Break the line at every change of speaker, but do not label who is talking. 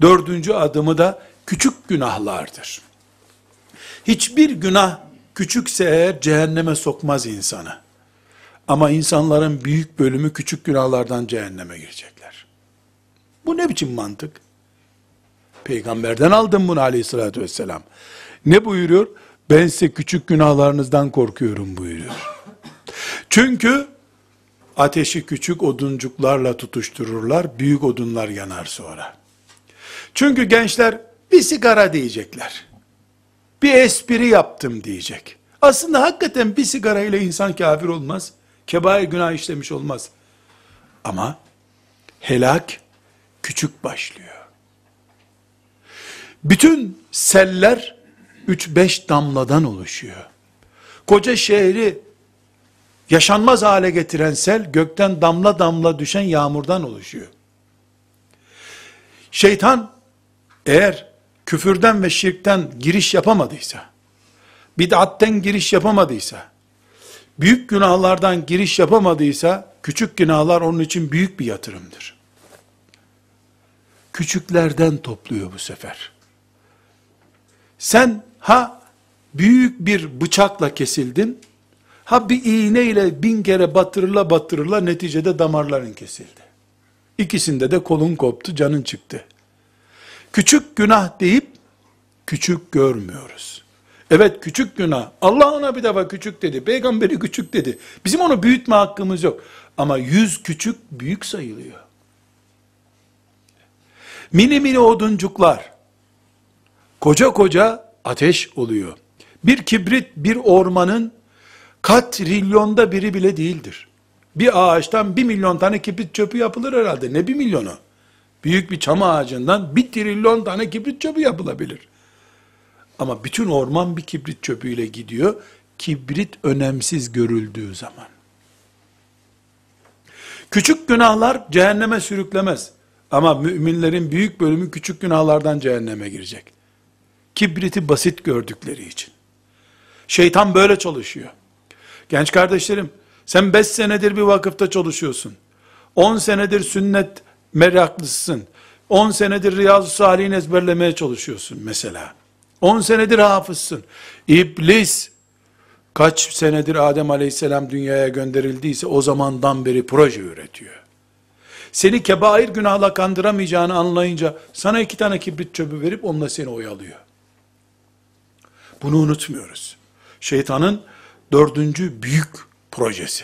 Dördüncü adımı da küçük günahlardır. Hiçbir günah küçükse eğer cehenneme sokmaz insanı. Ama insanların büyük bölümü küçük günahlardan cehenneme girecekler. Bu ne biçim mantık? Peygamberden aldım bunu aleyhissalatü vesselam. Ne buyuruyor? Ben size küçük günahlarınızdan korkuyorum buyuruyor. Çünkü ateşi küçük oduncuklarla tutuştururlar, büyük odunlar yanar sonra.'' Çünkü gençler bir sigara diyecekler. Bir espri yaptım diyecek. Aslında hakikaten bir sigara ile insan kafir olmaz. Kebair günah işlemiş olmaz. Ama helak küçük başlıyor. Bütün seller 3-5 damladan oluşuyor. Koca şehri yaşanmaz hale getiren sel gökten damla damla düşen yağmurdan oluşuyor. Şeytan eğer küfürden ve şirkten giriş yapamadıysa, bid'atten giriş yapamadıysa, büyük günahlardan giriş yapamadıysa, küçük günahlar onun için büyük bir yatırımdır. Küçüklerden topluyor bu sefer. Sen ha büyük bir bıçakla kesildin, ha bir iğneyle bin kere batırıla batırıla neticede damarların kesildi. İkisinde de kolun koptu, canın çıktı küçük günah deyip küçük görmüyoruz. Evet küçük günah. Allah ona bir defa küçük dedi. Peygamberi küçük dedi. Bizim onu büyütme hakkımız yok. Ama yüz küçük büyük sayılıyor. Mini mini oduncuklar, koca koca ateş oluyor. Bir kibrit bir ormanın katrilyonda biri bile değildir. Bir ağaçtan bir milyon tane kibrit çöpü yapılır herhalde. Ne bir milyonu? büyük bir çam ağacından bir trilyon tane kibrit çöpü yapılabilir. Ama bütün orman bir kibrit çöpüyle gidiyor. Kibrit önemsiz görüldüğü zaman. Küçük günahlar cehenneme sürüklemez. Ama müminlerin büyük bölümü küçük günahlardan cehenneme girecek. Kibriti basit gördükleri için. Şeytan böyle çalışıyor. Genç kardeşlerim, sen 5 senedir bir vakıfta çalışıyorsun. 10 senedir sünnet meraklısın. 10 senedir Riyazu Salih'in ezberlemeye çalışıyorsun mesela. 10 senedir hafızsın. İblis kaç senedir Adem Aleyhisselam dünyaya gönderildiyse o zamandan beri proje üretiyor. Seni kebair günahla kandıramayacağını anlayınca sana iki tane kibrit çöpü verip onunla seni oyalıyor. Bunu unutmuyoruz. Şeytanın dördüncü büyük projesi.